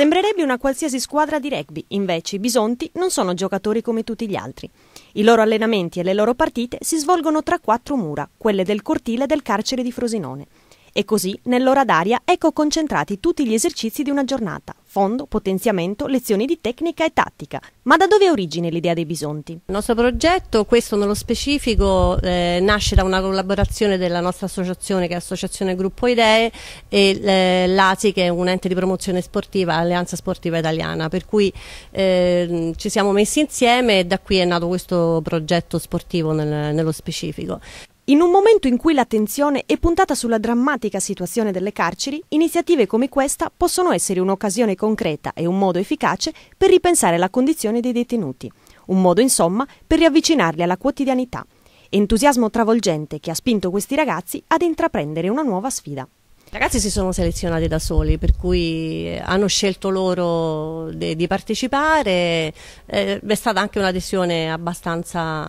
Sembrerebbe una qualsiasi squadra di rugby, invece i bisonti non sono giocatori come tutti gli altri. I loro allenamenti e le loro partite si svolgono tra quattro mura, quelle del cortile del carcere di Frosinone. E così nell'ora d'aria ecco concentrati tutti gli esercizi di una giornata, fondo, potenziamento, lezioni di tecnica e tattica. Ma da dove ha origine l'idea dei bisonti? Il nostro progetto, questo nello specifico, eh, nasce da una collaborazione della nostra associazione che è Associazione Gruppo Idee e eh, l'ASI che è un ente di promozione sportiva, Alleanza Sportiva Italiana, per cui eh, ci siamo messi insieme e da qui è nato questo progetto sportivo nel, nello specifico. In un momento in cui l'attenzione è puntata sulla drammatica situazione delle carceri, iniziative come questa possono essere un'occasione concreta e un modo efficace per ripensare la condizione dei detenuti, un modo insomma per riavvicinarli alla quotidianità. Entusiasmo travolgente che ha spinto questi ragazzi ad intraprendere una nuova sfida. I ragazzi si sono selezionati da soli, per cui eh, hanno scelto loro de, di partecipare, eh, è stata anche un'adesione abbastanza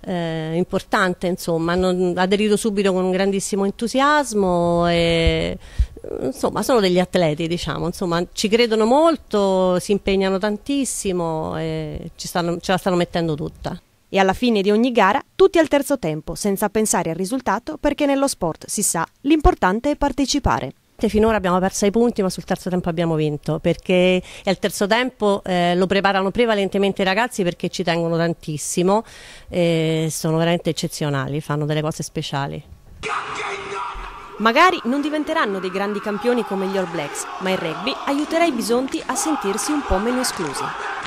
eh, importante, insomma, hanno aderito subito con un grandissimo entusiasmo e insomma sono degli atleti, diciamo, insomma, ci credono molto, si impegnano tantissimo e stanno, ce la stanno mettendo tutta. E alla fine di ogni gara tutti al terzo tempo, senza pensare al risultato, perché nello sport, si sa, l'importante è partecipare. Finora abbiamo perso i punti ma sul terzo tempo abbiamo vinto perché al terzo tempo eh, lo preparano prevalentemente i ragazzi perché ci tengono tantissimo eh, sono veramente eccezionali, fanno delle cose speciali. Magari non diventeranno dei grandi campioni come gli All Blacks, ma il rugby aiuterà i bisonti a sentirsi un po' meno esclusi.